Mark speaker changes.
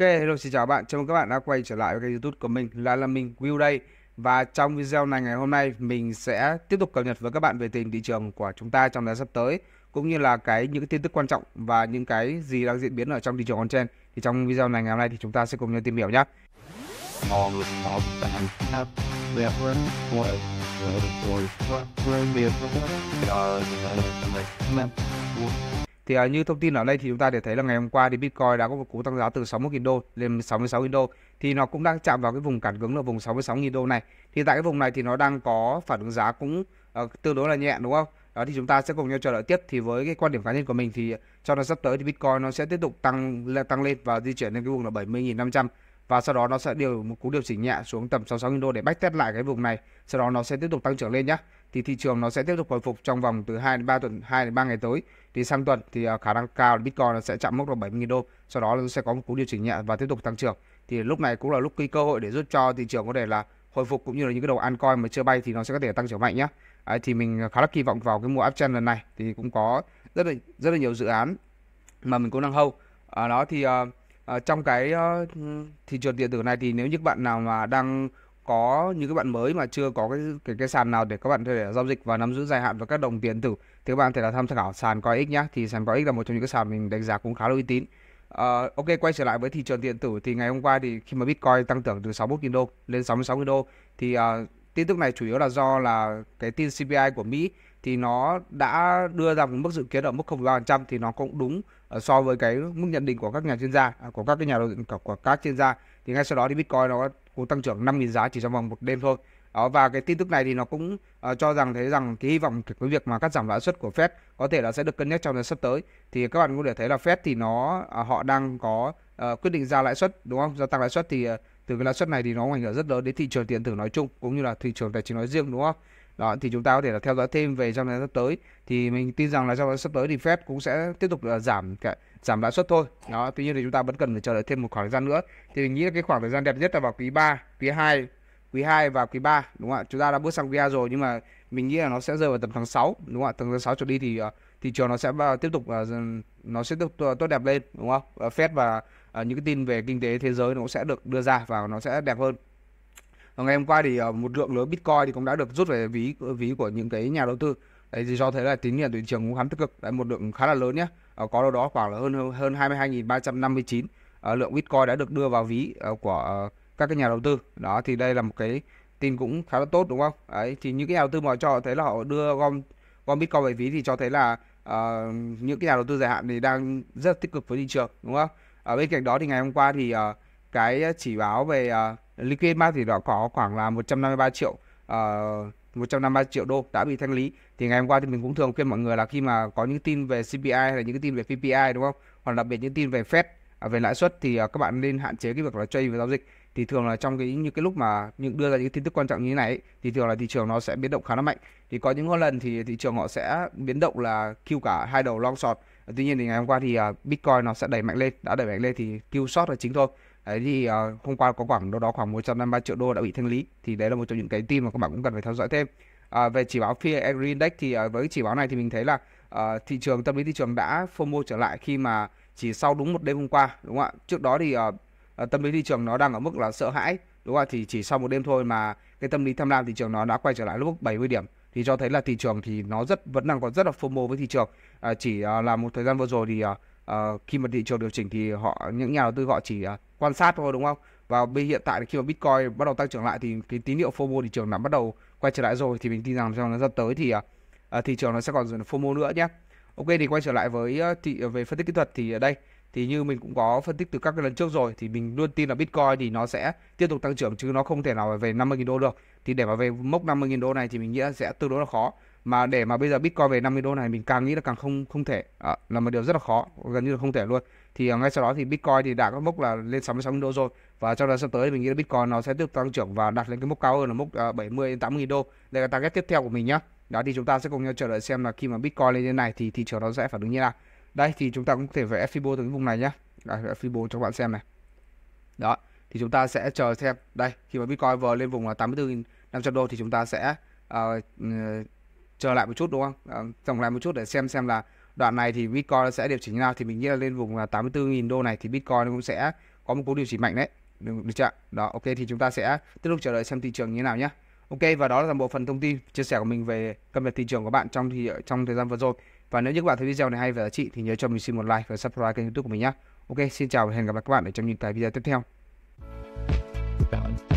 Speaker 1: Ok, hello xin chào bạn, chào mừng các bạn đã quay trở lại với kênh youtube của mình là là mình Will đây Và trong video này ngày hôm nay mình sẽ tiếp tục cập nhật với các bạn về tình thị trường của chúng ta trong thời sắp tới Cũng như là cái những cái tin tức quan trọng và những cái gì đang diễn biến ở trong thị trường on-chain Thì trong video này ngày hôm nay thì chúng ta sẽ cùng nhau tìm hiểu nhé thì à, như thông tin ở đây thì chúng ta để thấy là ngày hôm qua thì Bitcoin đã có một cú tăng giá từ 61.000 đô lên 66.000 đô thì nó cũng đang chạm vào cái vùng cản cứng là vùng 66.000 đô này thì tại cái vùng này thì nó đang có phản ứng giá cũng uh, tương đối là nhẹ đúng không đó thì chúng ta sẽ cùng nhau chờ đợi tiếp thì với cái quan điểm cá nhân của mình thì cho nó sắp tới thì Bitcoin nó sẽ tiếp tục tăng tăng lên và di chuyển lên cái vùng là 70.500 và sau đó nó sẽ điều một cú điều chỉnh nhẹ xuống tầm 66.000 đô để bách test lại cái vùng này sau đó nó sẽ tiếp tục tăng trưởng lên nhé thì thị trường nó sẽ tiếp tục hồi phục trong vòng từ 2 đến 3 tuần 2 đến 3 ngày tới thì sang tuần thì à, khả năng cao là Bitcoin nó sẽ chạm mốc là 70.000 đô sau đó nó sẽ có một cú điều chỉnh nhẹ và tiếp tục tăng trưởng thì lúc này cũng là lúc cái cơ hội để giúp cho thị trường có thể là hồi phục cũng như là những cái đầu altcoin mà chưa bay thì nó sẽ có thể tăng trưởng mạnh nhé à, thì mình khá là kỳ vọng vào cái mùa uptrend lần này thì cũng có rất là rất là nhiều dự án mà mình cũng đang hâu à, đó thì uh, Ờ, trong cái, ơ, thị trường điện tử này thì nếu như các bạn nào mà đang có như các bạn mới mà chưa có cái cái cái sàn nào để các bạn có thể giao dịch và nắm giữ dài hạn với các đồng tiền tử, thì các bạn có thể là tham khảo sàn Coinx nhá. Thì sàn Coinx là một trong những cái sàn mình đánh giá cũng khá là uy tín. Ờ, ô quay trở lại với thị trường điện tử thì ngày hôm qua thì khi mà Bitcoin tăng trưởng từ 61.000 đô lên 66.000 đô thì, ờ, tin tức này chủ yếu là do là cái tin CPI của Mỹ thì nó đã đưa ra một mức dự kiến ở mức 0,3% thì nó cũng đúng ờ, so với cái mức nhận định của các nhà chuyên gia à, của các cái nhà đầu tư của, của các chuyên gia thì ngay sau đó thì Bitcoin nó cũng tăng trưởng 5.000 giá chỉ trong vòng một đêm thôi đó, và cái tin tức này thì nó cũng uh, cho rằng thấy rằng cái hy vọng cái việc mà cắt giảm lãi suất của Fed có thể là sẽ được cân nhắc trong thời sắp tới thì các bạn cũng để thấy là Fed thì nó uh, họ đang có uh, quyết định ra lãi suất đúng không gia tăng lãi suất thì uh, từ cái lãi suất này thì nó ảnh hưởng rất lớn đến thị trường tiền tử nói chung cũng như là thị trường tài chính nói riêng đúng không đó thì chúng ta có thể là theo dõi thêm về trong thời gian sắp tới thì mình tin rằng là trong sắp tới thì Fed cũng sẽ tiếp tục là giảm cả, giảm lãi suất thôi đó tuy nhiên thì chúng ta vẫn cần phải chờ đợi thêm một khoảng thời gian nữa thì mình nghĩ là cái khoảng thời gian đẹp nhất là vào quý 3 quý 2 quý 2 và quý 3 đúng không ạ chúng ta đã bước sang quý 2 rồi nhưng mà mình nghĩ là nó sẽ rơi vào tầm tháng 6 đúng không ạ tầm tháng 6 trở đi thì uh, thị trường nó sẽ tiếp tục à, nó sẽ tiếp tục tốt đẹp lên đúng không Fed và à, những cái tin về kinh tế thế giới nó cũng sẽ được đưa ra và nó sẽ đẹp hơn và vâng, ngày hôm qua thì ờ, một lượng lớn bitcoin thì cũng đã được rút về ví ví của những cái nhà đầu tư đấy thì do thế là tín hiệu thị trường cũng khá tích cực đấy một lượng khá là lớn nhé ờ, có đâu đó khoảng là hơn hơn 22.359 uh, ờ, lượng bitcoin đã được đưa vào ví của các cái nhà đầu tư đó thì đây là một cái tin cũng khá là tốt đúng không đấy thì những cái nhà đầu tư mà cho thấy là họ đưa gom gom bitcoin về ví thì cho thấy là uh, những cái nhà đầu tư dài hạn thì đang rất tích cực với thị trường đúng không ở bên cạnh đó thì ngày hôm qua thì uh, cái ờ, chỉ báo về uh, Liquid Mark thì đã có khoảng là 153 triệu uh, ờ, 153 triệu đô đã bị thanh lý thì ngày hôm qua thì mình cũng thường khuyên mọi người là khi mà có những tin về CPI hay là những tin về PPI đúng không hoặc đặc biệt những tin về Fed à, về lãi suất thì các bạn nên hạn chế cái việc là trade và giao dịch thì thường là trong cái những cái lúc mà những đưa ra những tin tức quan trọng như thế này thì thường là thị trường nó sẽ biến động khá là mạnh thì có những lần thì thị trường họ sẽ biến động là kêu cả hai đầu long short tuy nhiên thì ngày hôm qua thì bitcoin nó sẽ đẩy mạnh lên đã đẩy mạnh lên thì kêu short là chính thôi đấy thì uh, hôm qua có khoảng đâu đó khoảng 153 triệu đô đã bị thanh lý thì đấy là một trong những cái tin mà các bạn cũng cần phải theo dõi thêm à, về chỉ báo fear and index thì uh, với chỉ báo này thì mình thấy là uh, thị trường tâm lý thị trường đã FOMO trở lại khi mà chỉ sau đúng một đêm hôm qua đúng không ạ trước đó thì uh, tâm lý thị trường nó đang ở mức là sợ hãi đúng không ạ thì chỉ sau một đêm thôi mà cái tâm lý tham lam thị trường nó đã quay trở lại lúc 70 điểm thì cho thấy là thị trường thì nó rất vẫn đang còn rất là FOMO với thị trường à, chỉ uh, là một thời gian vừa rồi thì uh, uh, khi mà thị trường điều chỉnh thì họ những nhà đầu tư họ chỉ uh, quan sát thôi đúng không và bây hiện tại khi mà bitcoin bắt đầu tăng trưởng lại thì cái tín hiệu fomo thị trường đã bắt đầu quay trở lại rồi thì mình tin rằng trong thời gian tới thì uh, thị trường nó sẽ còn fomo nữa nhé ok thì quay trở lại với thị về phân tích kỹ thuật thì ở đây thì như mình cũng có phân tích từ các cái lần trước rồi thì mình luôn tin là Bitcoin thì nó sẽ tiếp tục tăng trưởng chứ nó không thể nào về 50.000 đô được. Thì để mà về mốc 50.000 đô này thì mình nghĩ sẽ tương đối là khó mà để mà bây giờ Bitcoin về 50 đô này mình càng nghĩ là càng không không thể à, là một điều rất là khó gần như là không thể luôn thì ờ, ngay sau đó thì Bitcoin thì đã có mốc là lên 66 đô rồi và trong đó sắp tới mình nghĩ là Bitcoin nó sẽ tiếp tục tăng trưởng và đạt lên cái mốc cao hơn là mốc 70 ờ, đến 80 đô đây là target tiếp theo của mình nhá đó thì chúng ta sẽ cùng nhau chờ đợi xem là khi mà Bitcoin lên như này thì thị trường nó sẽ phản ứng như nào đây thì chúng ta cũng có thể vẽ Fibo từ cái vùng này nhá đây, Fibo cho các bạn xem này đó thì chúng ta sẽ chờ xem đây khi mà Bitcoin vừa lên vùng là 84.500 đô thì chúng ta sẽ uh, chờ lại một chút đúng không à, ờ, tổng lại một chút để xem xem là đoạn này thì Bitcoin sẽ điều chỉnh nào thì mình nghĩ là lên vùng là 84.000 đô này thì Bitcoin cũng sẽ có một cú điều chỉnh mạnh đấy được, được chưa đó ok thì chúng ta sẽ tiếp tục chờ đợi xem thị trường như thế nào nhé ok và đó là toàn bộ phần thông tin chia sẻ của mình về cập nhật thị trường của bạn trong thì trong thời gian vừa rồi và nếu như các bạn thấy video này hay và giá trị thì nhớ cho mình xin một like và subscribe kênh youtube của mình nhé ok xin chào và hẹn gặp lại các bạn ở trong những cái video tiếp theo